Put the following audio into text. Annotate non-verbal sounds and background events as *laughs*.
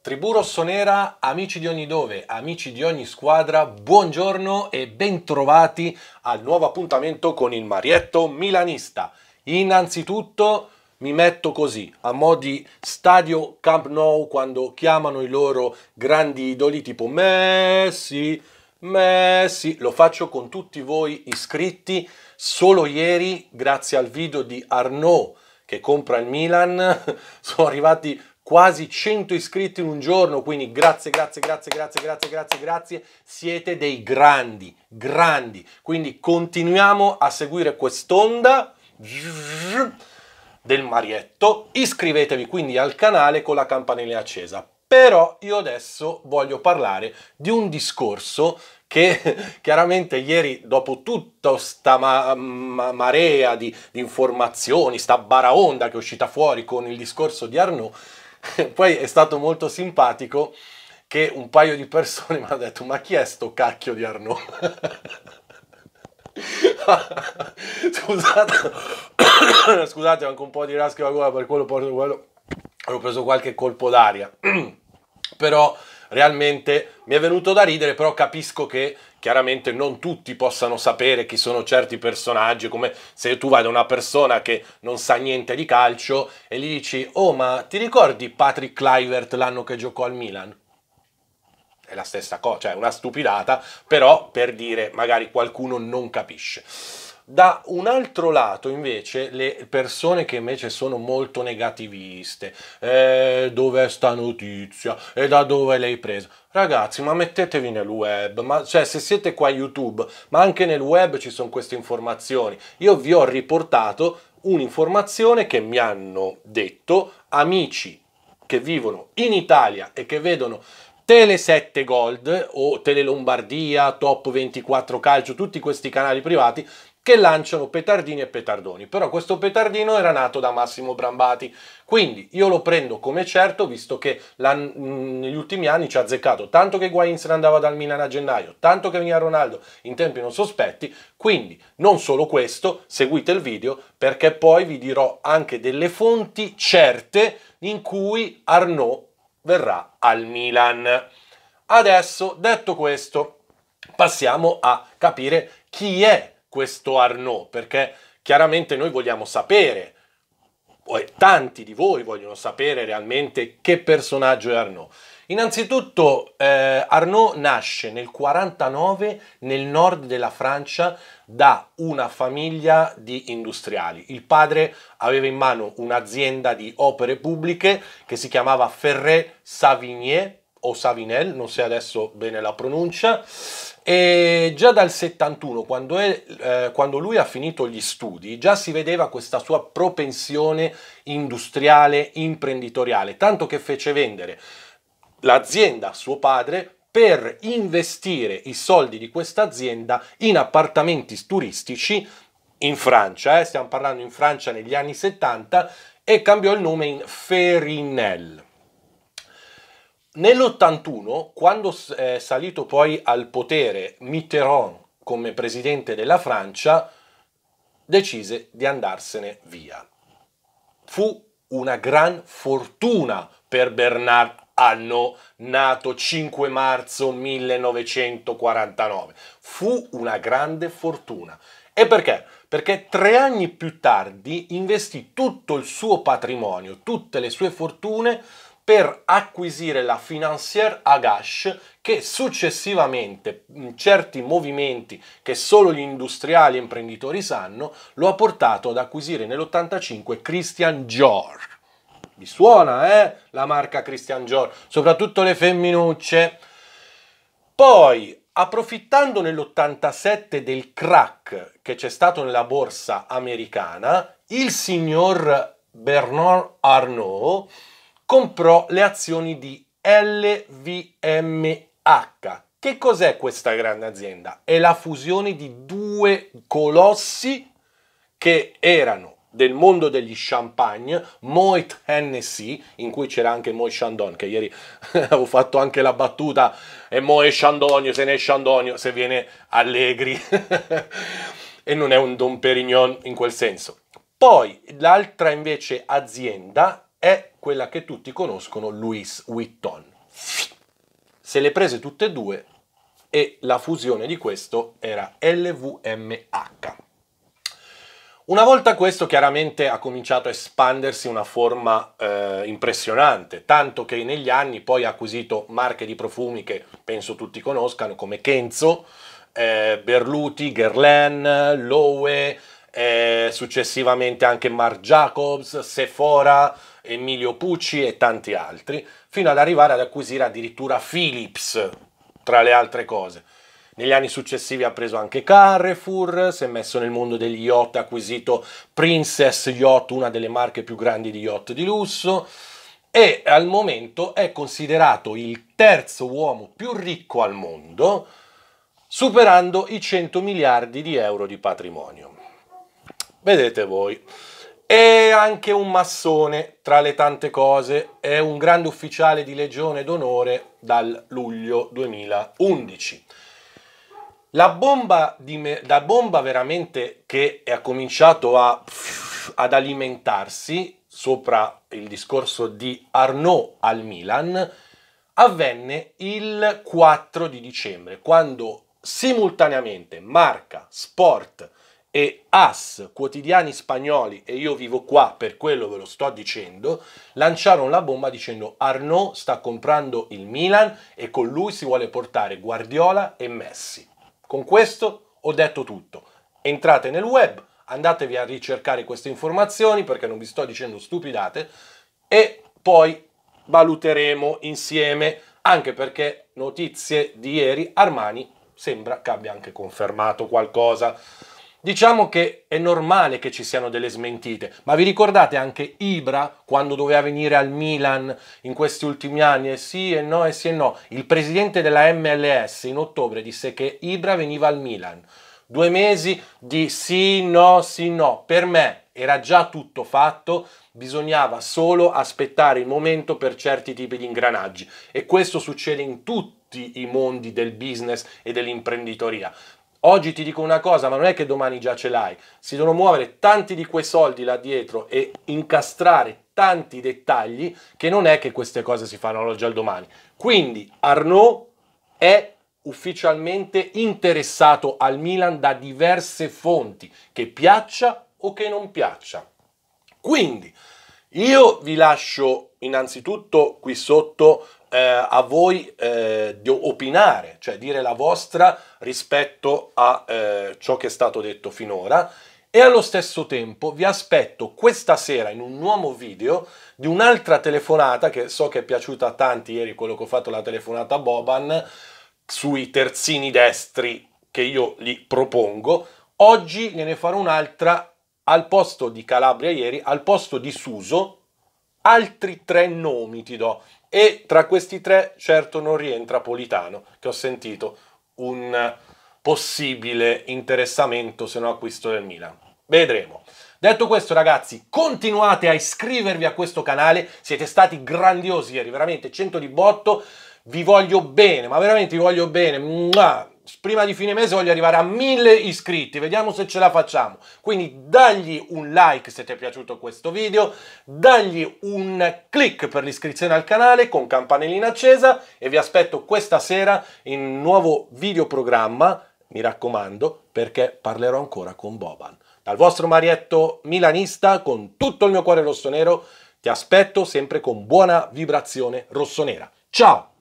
Tribù Rossonera, amici di ogni dove, amici di ogni squadra, buongiorno e bentrovati al nuovo appuntamento con il Marietto Milanista. Innanzitutto mi metto così, a mo' di stadio Camp Nou quando chiamano i loro grandi idoli tipo Messi, Messi, lo faccio con tutti voi iscritti. Solo ieri, grazie al video di Arnaud che compra il Milan, *laughs* sono arrivati quasi 100 iscritti in un giorno, quindi grazie, grazie, grazie, grazie, grazie, grazie, grazie, siete dei grandi, grandi. Quindi continuiamo a seguire quest'onda del marietto, iscrivetevi quindi al canale con la campanella accesa. Però io adesso voglio parlare di un discorso che *laughs* chiaramente ieri dopo tutta questa ma ma marea di, di informazioni, sta baraonda che è uscita fuori con il discorso di Arnaud, *laughs* Poi è stato molto simpatico che un paio di persone *laughs* mi hanno detto ma chi è sto cacchio di Arnaud? *laughs* scusate, *coughs* scusate anche un po' di raschio alla gola per quello, porto quello, ho preso qualche colpo d'aria, *clears throat* però realmente mi è venuto da ridere, però capisco che chiaramente non tutti possano sapere chi sono certi personaggi, come se tu vai da una persona che non sa niente di calcio e gli dici «Oh, ma ti ricordi Patrick Kluivert l'anno che giocò al Milan?» È la stessa cosa, cioè una stupidata, però per dire magari qualcuno non capisce. Da un altro lato invece le persone che invece sono molto negativiste, eh, dov'è sta notizia e da dove l'hai presa? Ragazzi, ma mettetevi nel web, ma, cioè se siete qua a YouTube, ma anche nel web ci sono queste informazioni. Io vi ho riportato un'informazione che mi hanno detto amici che vivono in Italia e che vedono Tele 7 Gold o Tele Lombardia, Top 24 Calcio, tutti questi canali privati che lanciano petardini e petardoni. Però questo petardino era nato da Massimo Brambati, quindi io lo prendo come certo visto che negli ultimi anni ci ha azzeccato tanto che Guain se ne andava dal Milan a gennaio, tanto che veniva Ronaldo in tempi non sospetti, quindi non solo questo, seguite il video perché poi vi dirò anche delle fonti certe in cui Arnaud verrà al Milan. Adesso, detto questo, passiamo a capire chi è questo Arnaud, perché chiaramente noi vogliamo sapere, tanti di voi vogliono sapere realmente che personaggio è Arnaud. Innanzitutto eh, Arnaud nasce nel 49 nel nord della Francia da una famiglia di industriali. Il padre aveva in mano un'azienda di opere pubbliche che si chiamava Ferré Savigné o Savinel, non so adesso bene la pronuncia, e già dal 71, quando, è, eh, quando, lui ha finito gli studi, già si vedeva questa sua propensione industriale, imprenditoriale, tanto che fece vendere l'azienda a suo padre per investire i soldi di questa azienda in appartamenti turistici in Francia, eh, stiamo parlando in Francia negli anni 70, e cambiò il nome in Ferinel. Nell'81, quando è eh, salito poi al potere Mitterrand come presidente della Francia, decise di andarsene via. Fu una gran fortuna per Bernard anno nato 5 marzo 1949. Fu una grande fortuna. E perché? Perché tre anni più tardi investì tutto il suo patrimonio, tutte le sue fortune per acquisire la financière Agache che successivamente certi movimenti che solo gli industriali e imprenditori sanno lo ha portato ad acquisire nell'85 Christian Dior. Mi suona, eh? La marca Christian Dior, soprattutto le femminucce. Poi, approfittando nell'87 del crack che c'è stato nella borsa americana, il signor Bernard Arnault comprò le azioni di LVMH. Che cos'è questa grande azienda? È la fusione di due colossi che erano del mondo degli champagne, Moet Hennessy, in cui c'era anche Moet Chandon, che ieri *laughs* ho fatto anche la battuta, e Moet Chandonio, se ne è Chandonio, se viene Allegri, *laughs* e non è un Don Perignon in quel senso. Poi l'altra invece azienda è quella che tutti conoscono, Louis Witton. Se le prese tutte e due e la fusione di questo era LVMH. Una volta questo chiaramente ha cominciato a espandersi in una forma eh, impressionante, tanto che negli anni poi ha acquisito marche di profumi che penso tutti conoscano come Kenzo, eh, Berluti, Guerlain, Lowe, eh, successivamente anche Marc Jacobs, Sephora, Emilio Pucci e tanti altri, fino ad arrivare ad acquisire addirittura Philips, tra le altre cose. Negli anni successivi ha preso anche Carrefour, si è messo nel mondo degli yacht, ha acquisito Princess Yacht, una delle marche più grandi di yacht di lusso, e al momento è considerato il terzo uomo più ricco al mondo, superando i 100 miliardi di euro di patrimonio. Vedete voi. È anche un massone, tra le tante cose, è un grande ufficiale di legione d'onore dal luglio 2011. La bomba, di la bomba veramente che ha cominciato a, ad alimentarsi sopra il discorso di Arnaud al Milan avvenne il 4 di dicembre, quando simultaneamente Marca, Sport, e AS, quotidiani spagnoli, e io vivo qua per quello ve lo sto dicendo, lanciarono la bomba dicendo Arnaud sta comprando il Milan e con lui si vuole portare Guardiola e Messi. Con questo ho detto tutto. Entrate nel web, andatevi a ricercare queste informazioni perché non vi sto dicendo stupidate e poi valuteremo insieme anche perché notizie di ieri Armani sembra che abbia anche confermato qualcosa. Diciamo che è normale che ci siano delle smentite, ma vi ricordate anche Ibra quando doveva venire al Milan in questi ultimi anni? E sì e no, e sì e no. Il presidente della MLS in ottobre disse che Ibra veniva al Milan. Due mesi di sì, no, sì, no. Per me era già tutto fatto, bisognava solo aspettare il momento per certi tipi di ingranaggi e questo succede in tutti i mondi del business e dell'imprenditoria. Oggi ti dico una cosa, ma non è che domani già ce l'hai. Si devono muovere tanti di quei soldi là dietro e incastrare tanti dettagli che non è che queste cose si fanno oggi al domani. Quindi Arnaud è ufficialmente interessato al Milan da diverse fonti, che piaccia o che non piaccia. Quindi io vi lascio innanzitutto qui sotto eh, a voi eh, di opinare, cioè dire la vostra rispetto a eh, ciò che è stato detto finora e allo stesso tempo vi aspetto questa sera in un nuovo video di un'altra telefonata che so che è piaciuta a tanti ieri quello che ho fatto la telefonata a Boban sui terzini destri che io gli propongo. Oggi ne farò un'altra al posto di Calabria ieri, al posto di Suso, altri tre nomi ti do. E tra questi tre certo non rientra Politano, che ho sentito un possibile interessamento se non acquisto del Milan. Vedremo. Detto questo ragazzi, continuate a iscrivervi a questo canale, siete stati grandiosi ieri, veramente 100 di botto, vi voglio bene, ma veramente vi voglio bene. Mua! prima di fine mese voglio arrivare a 1000 iscritti, vediamo se ce la facciamo. Quindi dagli un like se ti è piaciuto questo video, dagli un click per l'iscrizione al canale con campanellina accesa e vi aspetto questa sera in un nuovo videoprogramma, mi raccomando, perché parlerò ancora con Boban. Dal vostro Marietto milanista con tutto il mio cuore rossonero ti aspetto sempre con buona vibrazione rossonera. Ciao!